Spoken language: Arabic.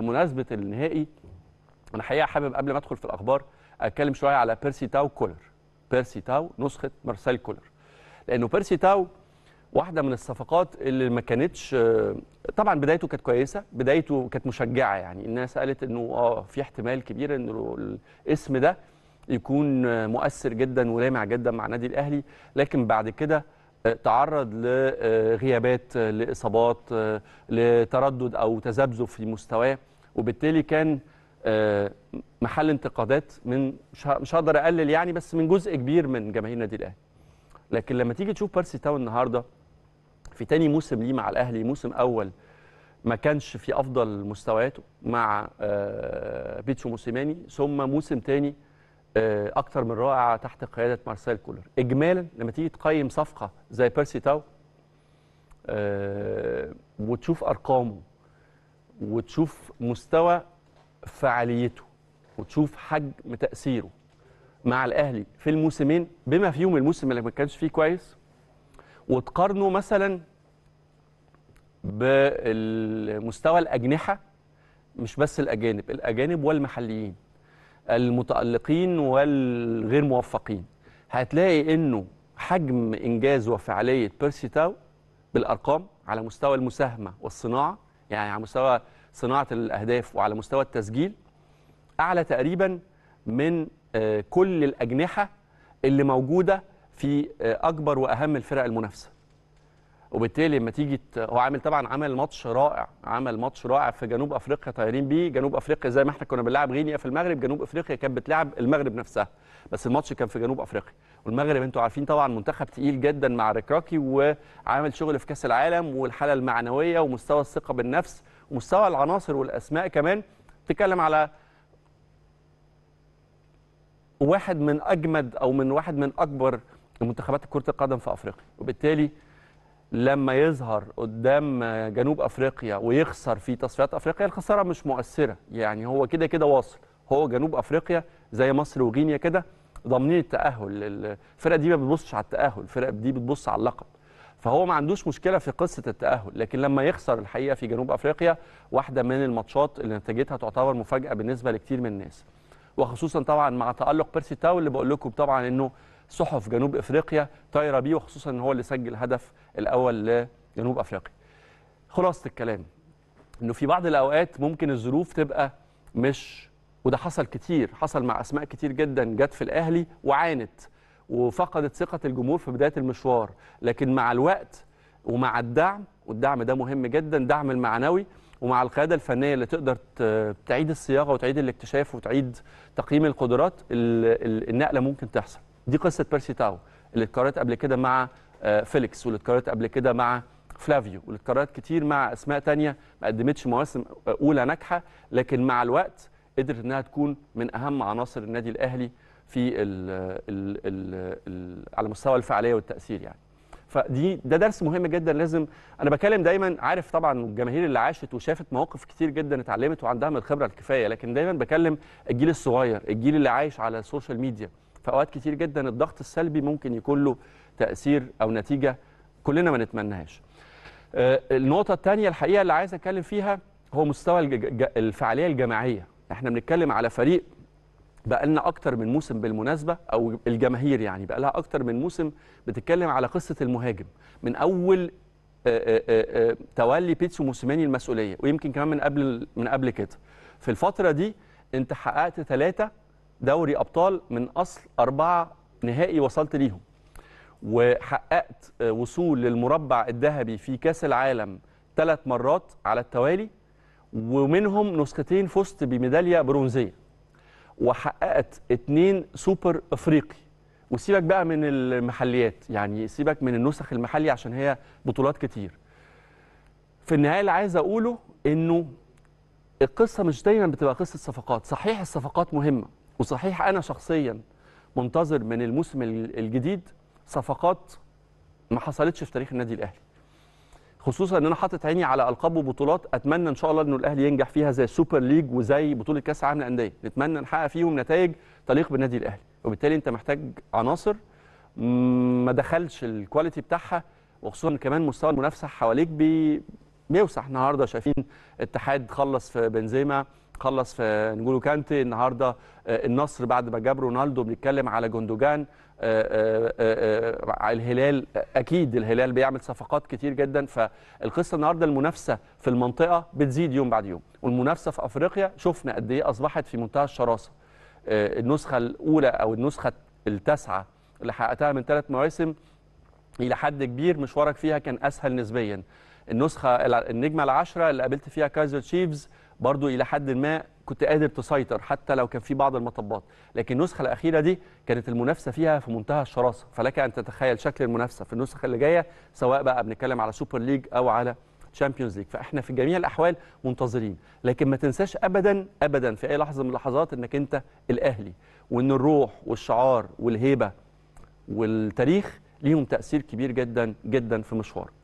بمناسبه النهائي انا حقيقه حابب قبل ما ادخل في الاخبار اتكلم شويه على بيرسي تاو كولر بيرسي تاو نسخه مارسيل كولر لانه بيرسي تاو واحده من الصفقات اللي ما كانتش طبعا بدايته كانت كويسه بدايته كانت مشجعه يعني الناس قالت انه اه في احتمال كبير ان الاسم ده يكون مؤثر جدا ولامع جدا مع النادي الاهلي لكن بعد كده تعرض لغيابات لاصابات لتردد او تذبذب في مستواه وبالتالي كان آه، محل انتقادات من مش هقدر اقلل يعني بس من جزء كبير من جماهير النادي الاهلي لكن لما تيجي تشوف بارسي تاون النهارده في تاني موسم ليه مع الاهلي موسم اول ما كانش في افضل مستوياته مع آه، بيتسو موسيماني ثم موسم تاني آه، اكتر من رائع تحت قياده مارسيل كولر اجمالا لما تيجي تقيم صفقه زي بيرسي تاو آه، وتشوف ارقامه وتشوف مستوى فعاليته وتشوف حجم تاثيره مع الاهلي في الموسمين بما فيهم الموسم اللي ما كانش فيه كويس وتقارنه مثلا بالمستوى الاجنحه مش بس الاجانب الاجانب والمحليين المتألقين والغير موفقين هتلاقي انه حجم انجاز وفعاليه بيرسي تاو بالارقام على مستوى المساهمه والصناعه يعني على مستوى صناعه الاهداف وعلى مستوى التسجيل اعلى تقريبا من آه، كل الاجنحه اللي موجوده في آه، اكبر واهم الفرق المنافسه وبالتالي لما تيجي هو عامل طبعا عمل ماتش رائع عمل ماتش رائع في جنوب افريقيا طايرين بيه جنوب افريقيا زي ما احنا كنا بنلعب غينيا في المغرب جنوب افريقيا كانت بتلعب المغرب نفسها بس الماتش كان في جنوب افريقيا والمغرب انتوا عارفين طبعا منتخب تقيل جدا مع ركراكي وعامل شغل في كاس العالم والحاله المعنويه ومستوى الثقه بالنفس ومستوى العناصر والاسماء كمان تتكلم على واحد من اجمد او من واحد من اكبر منتخبات كره القدم في افريقيا وبالتالي لما يظهر قدام جنوب افريقيا ويخسر في تصفيات افريقيا الخساره مش مؤثره يعني هو كده كده واصل هو جنوب افريقيا زي مصر وغينيا كده ضامنين التاهل الفرقه دي ما بتبصش على التاهل الفرقه دي بتبص على اللقب فهو ما عندوش مشكله في قصه التاهل لكن لما يخسر الحقيقه في جنوب افريقيا واحده من الماتشات اللي نتيجتها تعتبر مفاجاه بالنسبه لكتير من الناس وخصوصا طبعا مع تالق بيرسي تاو اللي بقول لكم طبعا انه صحف جنوب افريقيا طايره بيه وخصوصا ان هو اللي سجل هدف الاول لجنوب افريقيا. خلاصه الكلام انه في بعض الاوقات ممكن الظروف تبقى مش وده حصل كتير حصل مع اسماء كتير جدا جت في الاهلي وعانت وفقدت ثقه الجمهور في بدايه المشوار لكن مع الوقت ومع الدعم والدعم ده مهم جدا دعم المعنوي ومع القياده الفنيه اللي تقدر تعيد الصياغه وتعيد الاكتشاف وتعيد تقييم القدرات النقله ممكن تحصل دي قصه بيرسي تاو اللي اتكررت قبل كده مع آه، فيليكس واللي اتكررت قبل كده مع فلافيو واللي اتكررت كتير مع اسماء تانية ما قدمتش مواسم اولى ناجحه لكن مع الوقت قدرت انها تكون من اهم عناصر النادي الاهلي في ال ال ال الـ على مستوى الفعاليه والتاثير يعني فدي ده درس مهم جدا لازم انا بكلم دايما عارف طبعا الجماهير اللي عاشت وشافت مواقف كتير جدا اتعلمت وعندها من الخبره الكفايه لكن دايما بكلم الجيل الصغير الجيل اللي عايش على السوشيال ميديا في اوقات كتير جدا الضغط السلبي ممكن يكون له تاثير او نتيجه كلنا ما نتمناهاش آه، النقطه الثانيه الحقيقه اللي عايز اتكلم فيها هو مستوى الفعاليه الجماعيه احنا بنتكلم على فريق بقى لنا اكتر من موسم بالمناسبه او الجماهير يعني بقى لها اكتر من موسم بتتكلم على قصه المهاجم من اول آه، آه، تولي بيتسو موسيماني المسؤوليه ويمكن كمان من قبل من قبل كده في الفتره دي انت حققت ثلاثه دوري ابطال من اصل اربعه نهائي وصلت ليهم وحققت آه، وصول للمربع الذهبي في كاس العالم ثلاث مرات على التوالي ومنهم نسختين فزت بميداليه برونزيه وحققت اثنين سوبر افريقي وسيبك بقى من المحليات يعني سيبك من النسخ المحلي عشان هي بطولات كتير في النهايه اللي عايز اقوله انه القصه مش دايما بتبقى قصه صفقات صحيح الصفقات مهمه وصحيح انا شخصيا منتظر من الموسم الجديد صفقات ما حصلتش في تاريخ النادي الاهلي خصوصا ان انا حاطط عيني على القاب وبطولات اتمنى ان شاء الله انه الاهلي ينجح فيها زي السوبر ليج وزي بطوله كاس العالم للانديه نتمنى نحقق فيهم نتائج تليق بالنادي الاهلي وبالتالي انت محتاج عناصر ما دخلش الكواليتي بتاعها وخصوصا كمان مستوى المنافسه حواليك بيوسع النهارده شايفين اتحاد خلص في بنزيما خلص في نقوله كانتي النهارده آه، النصر بعد ما جاب رونالدو بنتكلم على جندوجان آه، آه، الهلال اكيد الهلال بيعمل صفقات كتير جدا فالقصه النهارده المنافسه في المنطقه بتزيد يوم بعد يوم والمنافسه في افريقيا شفنا قد ايه اصبحت في منتهى الشراسه النسخه الاولى او النسخه التاسعه اللي حققتها من ثلاث مواسم الى حد كبير مشوارك فيها كان اسهل نسبيا النسخه النجمه العشره اللي قابلت فيها كايزر تشيفز برضو الى حد ما كنت قادر تسيطر حتى لو كان في بعض المطبات لكن النسخه الاخيره دي كانت المنافسه فيها في منتهى الشراسه فلك ان تتخيل شكل المنافسه في النسخ اللي جايه سواء بقى بنتكلم على سوبر ليج او على تشامبيونز ليج فاحنا في جميع الاحوال منتظرين لكن ما تنساش ابدا ابدا في اي لحظه من اللحظات انك انت الاهلي وان الروح والشعار والهيبه والتاريخ ليهم تاثير كبير جدا جدا في مشوارك